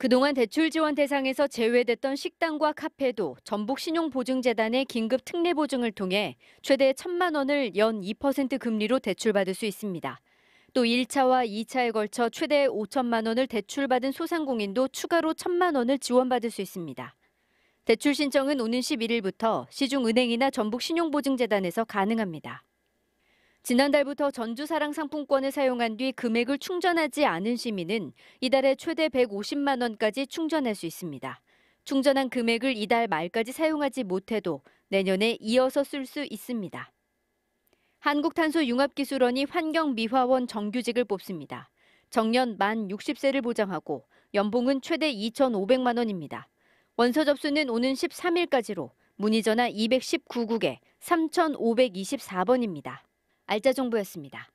그동안 대출 지원 대상에서 제외됐던 식당과 카페도 전북신용보증재단의 긴급 특례보증을 통해 최대 1천만 원을 연 2% 금리로 대출받을 수 있습니다. 또 1차와 2차에 걸쳐 최대 5천만 원을 대출받은 소상공인도 추가로 1천만 원을 지원받을 수 있습니다. 대출 신청은 오는 11일부터 시중은행이나 전북신용보증재단에서 가능합니다. 지난달부터 전주사랑 상품권을 사용한 뒤 금액을 충전하지 않은 시민은 이달에 최대 150만 원까지 충전할 수 있습니다. 충전한 금액을 이달 말까지 사용하지 못해도 내년에 이어서 쓸 수 있습니다. 한국탄소융합기술원이 환경미화원 정규직을 뽑습니다. 정년 만 60세를 보장하고 연봉은 최대 2,500만 원입니다. 원서 접수는 오는 13일까지로 문의 전화 219국에 3,524번입니다. 알짜정보였습니다.